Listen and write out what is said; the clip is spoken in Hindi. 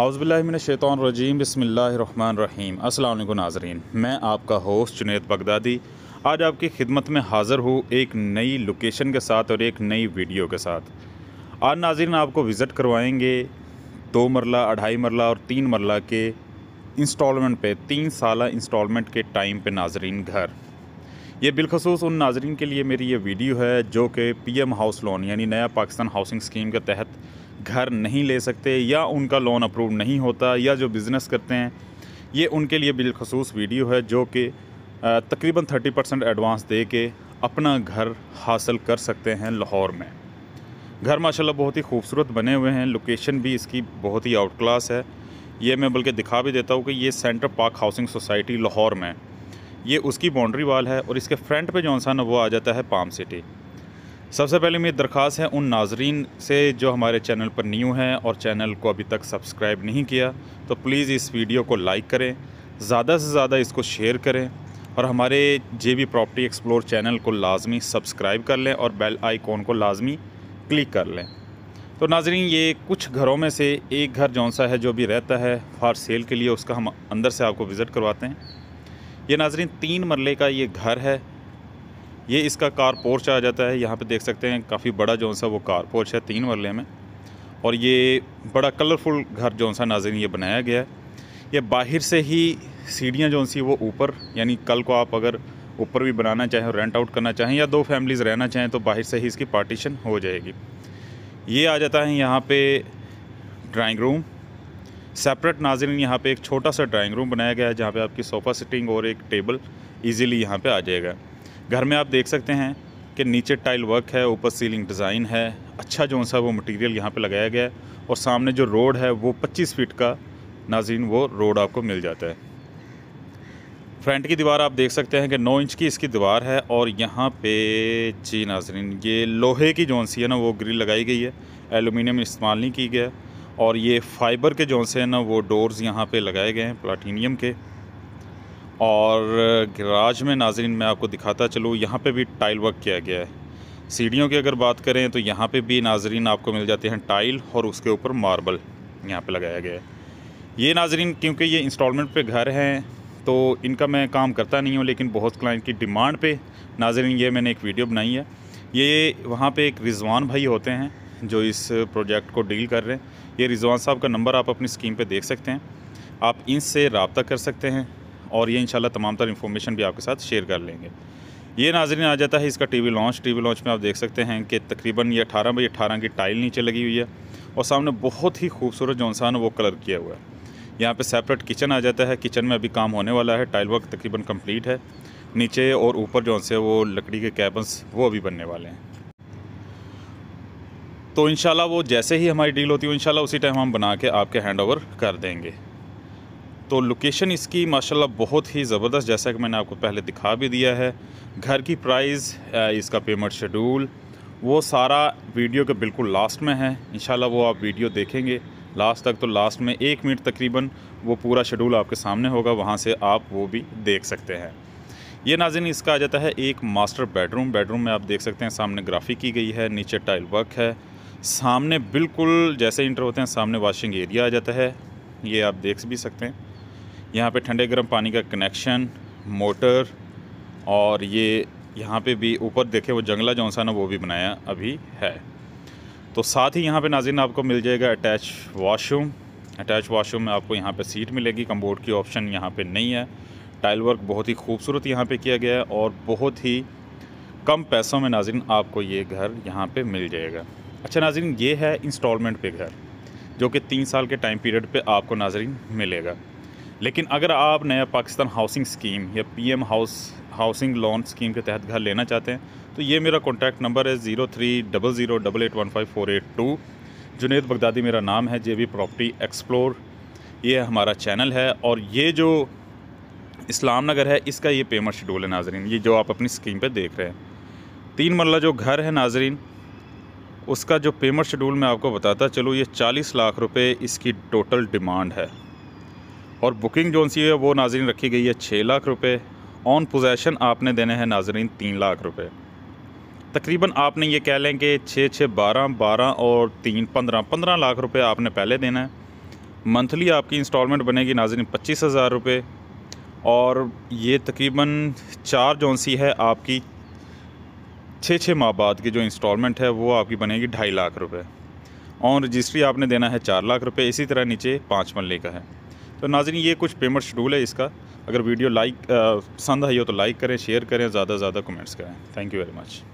अज़बिल्लिमिनशैतरजीम बसमीम असल नाजरीन मैं आपका होस्ट जुनेद बगदादी आज आपकी खिदमत में हाज़िर हूँ एक नई लोकेशन के साथ और एक नई वीडियो के साथ आज नाजरन आपको विज़िट करवाएंगे दो मरला अढ़ाई मरला और तीन मरला के इंस्टॉलमेंट पे तीन साल इंस्टॉलमेंट के टाइम पे नाजरीन घर ये बिलखसूस उन नाजरन के लिए मेरी ये वीडियो है जो कि पीएम हाउस लोन यानी नया पाकिस्तान हाउसिंग स्कीम के तहत घर नहीं ले सकते या उनका लोन अप्रूव नहीं होता या जो बिज़नेस करते हैं ये उनके लिए बिलखसूस वीडियो है जो कि तकरीबन 30 परसेंट एडवांस दे के अपना घर हासिल कर सकते हैं लाहौर में घर माशाल्लाह बहुत ही खूबसूरत बने हुए हैं लोकेशन भी इसकी बहुत ही आउट क्लास है ये मैं बल्कि दिखा भी देता हूँ कि ये centre park housing society Lahore में ये उसकी बाउंड्री वाल है और इसके फ्रंट पे जो सा ना वो आ जाता है पाम सिटी सबसे पहले मेरी दरख्वास्त है उन नाजरीन से जो हमारे चैनल पर न्यू हैं और चैनल को अभी तक सब्सक्राइब नहीं किया तो प्लीज़ इस वीडियो को लाइक करें ज़्यादा से ज़्यादा इसको शेयर करें और हमारे J B property explore channel को लाजमी सब्सक्राइब कर लें और बेल आइकॉन को लाजमी क्लिक कर लें तो नाजरीन ये कुछ घरों में से एक घर जौन सा है जो भी रहता है फार सेल के लिए उसका हम अंदर से आपको विज़िट करवाते हैं ये नाजरीन तीन मरले का ये घर है ये इसका कार पोर्च आ जाता है यहाँ पे देख सकते हैं काफ़ी बड़ा जौन सा वो कार पोर्च है तीन मरले में और ये बड़ा कलरफुल घर जौन सा नाजन ये बनाया गया है ये बाहर से ही सीढ़ियाँ जौन सी वो ऊपर यानी कल को आप अगर ऊपर भी बनाना चाहें और रेंट आउट करना चाहें या दो फैमिलीज़ रहना चाहें तो बाहर से ही इसकी पार्टीशन हो जाएगी ये आ जाता है यहाँ पर ड्राइंग रूम सेपरेट नाजरीन यहाँ पे एक छोटा सा ड्राइंग रूम बनाया गया है जहाँ पे आपकी सोफ़ा सिटिंग और एक टेबल इजीली यहाँ पे आ जाएगा घर में आप देख सकते हैं कि नीचे टाइल वर्क है ऊपर सीलिंग डिज़ाइन है अच्छा जो सा वो मटेरियल यहाँ पे लगाया गया है और सामने जो रोड है वो 25 फीट का नाजीन वो रोड आपको मिल जाता है फ्रंट की दीवार आप देख सकते हैं कि 9 इंच की इसकी दीवार है और यहाँ पे जी नाजरीन ये लोहे की जो सी है ना वो ग्रिल लगाई गई है एलुमिनियम इस्तेमाल नहीं की गया और ये फाइबर के जो से है ना वो डोर्स यहाँ पे लगाए गए हैं प्लाटीनियम के और गराज में नाजरीन मैं आपको दिखाता चलूँ यहाँ पे भी टाइल वर्क किया गया है सीढ़ियों की अगर बात करें तो यहाँ पे भी नाजरीन आपको मिल जाते हैं टाइल और उसके ऊपर मार्बल यहाँ पे लगाया गया है ये नाजरीन क्योंकि ये इंस्टॉलमेंट पे घर हैं तो इनका मैं काम करता नहीं हूँ लेकिन बहुत क्लाइंट की डिमांड पर नाजरीन ये मैंने एक वीडियो बनाई है ये वहाँ पर एक रिजवान भाई होते हैं जो इस प्रोजेक्ट को डील कर रहे हैं ये रिजवान साहब का नंबर आप अपनी स्कीम पर देख सकते हैं आप इनसे रबता कर सकते हैं और ये इनशाला तमाम तर इन्फॉर्मेशन भी आपके साथ शेयर कर लेंगे ये नाजरन आ जाता है इसका वी लॉन्च वी लॉन्च में आप देख सकते हैं कि तकरीबन ये अठारह बाई अठारह की टाइल नीचे लगी हुई है और सामने बहुत ही खूबसूरत जो सा वो कलर किया हुआ है यहाँ पे सेपरेट किचन आ जाता है किचन में अभी काम होने वाला है टाइल वर्क तकरीबन कंप्लीट है नीचे और ऊपर जो से वो लकड़ी के कैबन्स वो अभी बनने वाले हैं तो इन वो जैसे ही हमारी डील होती है इनशाला उसी टाइम हम बना के आपके हैंड ओवर कर देंगे तो लोकेशन इसकी माशाल्लाह बहुत ही ज़बरदस्त जैसा कि मैंने आपको पहले दिखा भी दिया है घर की प्राइस इसका पेमेंट शेड्यूल वो सारा वीडियो के बिल्कुल लास्ट में है इन वो आप वीडियो देखेंगे लास्ट तक तो लास्ट में एक मिनट तकरीबन वो पूरा शेड्यूल आपके सामने होगा वहाँ से आप वो भी देख सकते हैं ये नाजिन इसका आ जाता है एक मास्टर बेडरूम बेडरूम में आप देख सकते हैं सामने ग्राफी की गई है नीचे टाइल वर्क है सामने बिल्कुल जैसे इंटर होते हैं सामने वाशिंग एरिया आ जाता है ये आप देख भी सकते हैं यहाँ पे ठंडे गर्म पानी का कनेक्शन मोटर और ये यहाँ पे भी ऊपर देखे वो जंगला जौन सा ना वो भी बनाया अभी है तो साथ ही यहाँ पे नाजिन आपको मिल जाएगा अटैच वाशरूम अटैच वाशरूम में आपको यहाँ पे सीट मिलेगी कम्बोर्ड की ऑप्शन यहाँ पे नहीं है टाइल वर्क बहुत ही खूबसूरत यहाँ पे किया गया है और बहुत ही कम पैसों में नाजिन आपको ये घर यहाँ पर मिल जाएगा अच्छा नाजिन ये है इंस्टॉलमेंट पे घर जो कि तीन साल के टाइम पीरियड पे आपको नाजरीन मिलेगा लेकिन अगर आप नया पाकिस्तान हाउसिंग स्कीम या PM house housing loan scheme के तहत घर लेना चाहते हैं तो ये मेरा कॉन्टैक्ट नंबर है zero three double zero double eight one five four eight two Junaid Baghdadi मेरा नाम है जे प्रॉपर्टी एक्सप्लोर ये हमारा चैनल है और ये जो इस्लाम नगर है इसका ये पेमेंट शेड्यूल है नाजरीन ये जो आप अपनी स्कीम पर देख रहे हैं तीन मरला जो घर है नाजरीन उसका जो पेमेंट शेड्यूल मैं आपको बताता चलूँ ये चालीस लाख रुपये इसकी टोटल डिमांड है और बुकिंग जो सी है वो नाजरीन रखी गई है छः लाख रुपये ऑन पोजेसन आपने देने हैं नाजरीन तीन लाख रुपये तकरीबन आपने ये कह लें कि छः छः बारह बारह और तीन पंद्रह पंद्रह लाख रुपये आपने पहले देना है मंथली आपकी इंस्टॉलमेंट बनेगी नाजरीन पच्चीस हज़ार रुपये और ये तकरीबन चार जो सी है आपकी छः छः माह बाद की जो इंस्टॉलमेंट है वो आपकी बनेगी ढाई लाख रुपये ऑन रजिस्ट्री आपने देना है चार लाख रुपये इसी तरह नीचे पाँच मल्ले का है तो नाजरी ये कुछ पेमेंट शेड्यूल है इसका अगर वीडियो लाइक पसंद आई हो तो लाइक करें शेयर करें ज़्यादा से ज़्यादा कमेंट्स करें थैंक यू वेरी मच